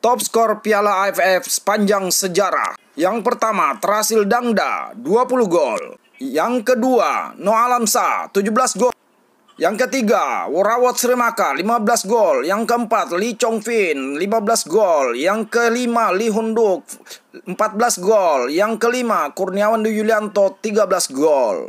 top skor Piala AFF sepanjang sejarah. Yang pertama, Terasil Dangda, 20 gol. Yang kedua, Noalamsa, 17 gol. Yang ketiga, Warawat Srimaka 15 gol. Yang keempat, Lee Chongfin 15 gol. Yang kelima, Li Hunduk 14 gol. Yang kelima, Kurniawan Duyulianto 13 gol.